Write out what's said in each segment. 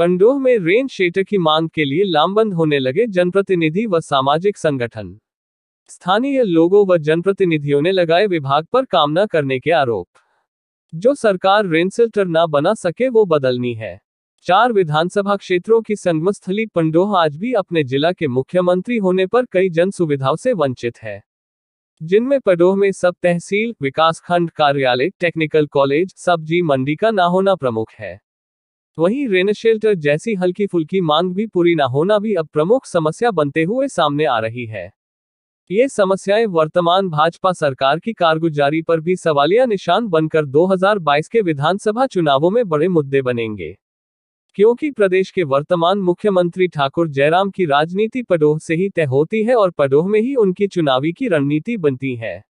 पंडोह में rain shutter की मांग के लिए लामबंद होने लगे जनप्रतिनिधि व सामाजिक संगठन स्थानीय लोगों व जनप्रतिनिधियों ने लगाए विभाग पर काम न करने के आरोप जो सरकार रेनसेल्टर न बना सके वो बदलनी है चार विधानसभा क्षेत्रों की संगम स्थली पंडोह आज भी अपने जिला के मुख्यमंत्री होने पर कई जन सुविधाओं से वंचित है जिनमें पंडोह में सब तहसील विकासखंड कार्यालय टेक्निकल कॉलेज सब्जी मंडी का ना होना प्रमुख है वहीं रेन शेल्टर जैसी हल्की फुल्की मांग भी पूरी न होना भी अब प्रमुख समस्या बनते हुए सामने आ रही है ये समस्याएं वर्तमान भाजपा सरकार की कारगुजारी पर भी सवालिया निशान बनकर 2022 के विधानसभा चुनावों में बड़े मुद्दे बनेंगे क्योंकि प्रदेश के वर्तमान मुख्यमंत्री ठाकुर जयराम की राजनीति पडोह से ही तय होती है और पडोह में ही उनकी चुनावी की रणनीति बनती है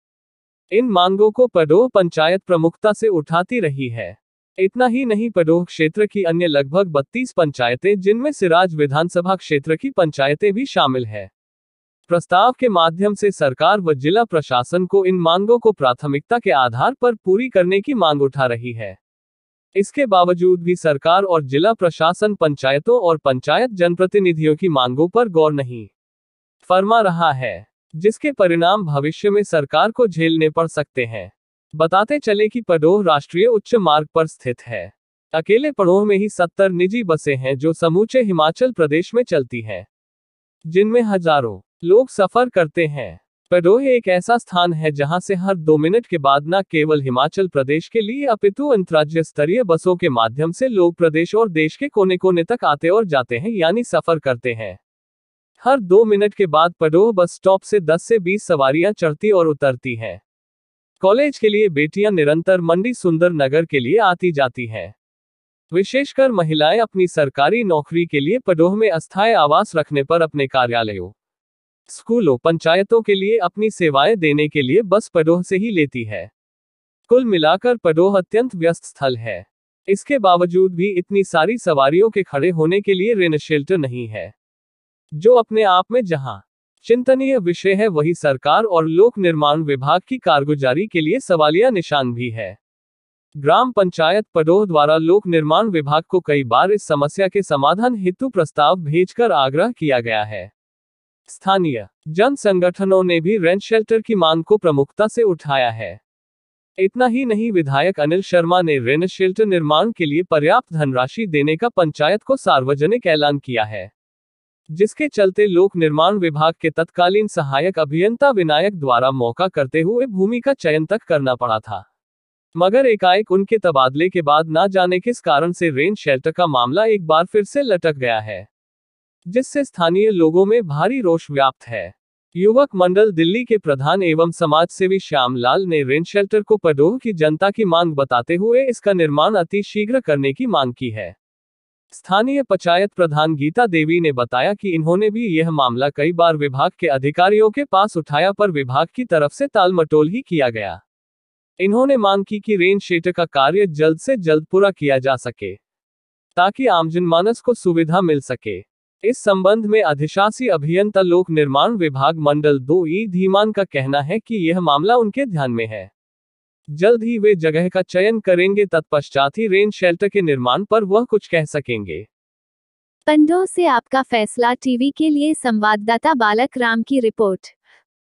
इन मांगों को पडोह पंचायत प्रमुखता से उठाती रही है इतना ही नहीं पडोह क्षेत्र की अन्य लगभग बत्तीस पंचायतें जिनमें सिराज विधानसभा क्षेत्र की पंचायतें भी शामिल हैं प्रस्ताव के माध्यम से सरकार व जिला प्रशासन को इन मांगों को प्राथमिकता के आधार पर पूरी करने की मांग उठा रही है इसके बावजूद भी सरकार और जिला प्रशासन पंचायतों और पंचायत जनप्रतिनिधियों की मांगों पर गौर नहीं फरमा रहा है जिसके परिणाम भविष्य में सरकार को झेलने पड़ सकते हैं बताते चले कि पडोह राष्ट्रीय उच्च मार्ग पर स्थित है अकेले पड़ोह में ही सत्तर निजी बसें हैं जो समूचे हिमाचल प्रदेश में चलती हैं जिनमें हजारों लोग सफर करते हैं पडोह एक ऐसा स्थान है जहां से हर दो मिनट के बाद न केवल हिमाचल प्रदेश के लिए अपितु अंतर्राज्य स्तरीय बसों के माध्यम से लोग प्रदेश और देश के कोने कोने तक आते और जाते हैं यानी सफर करते हैं हर दो मिनट के बाद पडोह बस स्टॉप से 10 से 20 सवारियां चढ़ती और उतरती हैं कॉलेज के लिए बेटियां निरंतर मंडी सुंदर नगर के लिए आती जाती हैं विशेषकर महिलाएं अपनी सरकारी नौकरी के लिए पडोह में अस्थायी आवास रखने पर अपने कार्यालयों स्कूलों पंचायतों के लिए अपनी सेवाएं देने के लिए बस पडोह से ही लेती है कुल मिलाकर पडोह अत्यंत व्यस्त स्थल है इसके बावजूद भी इतनी सारी सवारियों के खड़े होने के लिए रेन शेल्टर नहीं है जो अपने आप में जहां चिंतनीय विषय है वही सरकार और लोक निर्माण विभाग की कारगुजारी के लिए सवालिया निशान भी है ग्राम पंचायत पडोह द्वारा लोक निर्माण विभाग को कई बार इस समस्या के समाधान हेतु प्रस्ताव भेजकर आग्रह किया गया है स्थानीय जन संगठनों ने भी रेंट शेल्टर की मांग को प्रमुखता से उठाया है इतना ही नहीं विधायक अनिल शर्मा ने रेन शेल्टर निर्माण के लिए पर्याप्त धनराशि देने का पंचायत को सार्वजनिक ऐलान किया है जिसके चलते लोक निर्माण विभाग के तत्कालीन सहायक अभियंता विनायक द्वारा मौका करते हुए भूमि का चयन तक करना पड़ा था मगर एकाएक उनके तबादले के बाद ना जाने किस कारण से रेन शेल्टर का मामला एक बार फिर से लटक गया है जिससे स्थानीय लोगों में भारी रोष व्याप्त है युवक मंडल दिल्ली के प्रधान एवं समाज सेवी श्याम लाल ने रेन शेल्टर को पडोह की जनता की मांग बताते हुए इसका निर्माण अति शीघ्र करने की मांग की है स्थानीय पंचायत प्रधान गीता देवी ने बताया कि इन्होंने भी यह मामला कई बार विभाग के अधिकारियों के पास उठाया पर विभाग की तरफ से तालमटोल ही किया गया इन्होंने मांग की कि रेन शेटर का कार्य जल्द से जल्द पूरा किया जा सके ताकि आमजन मानस को सुविधा मिल सके इस संबंध में अधिशासी अभियंता लोक निर्माण विभाग मंडल दो ई धीमान का कहना है कि यह मामला उनके ध्यान में है जल्द ही वे जगह का चयन करेंगे तत्पश्चात ही रेन शेल्टर के निर्माण पर वह कुछ कह सकेंगे पंडो से आपका फैसला टीवी के लिए संवाददाता बालक राम की रिपोर्ट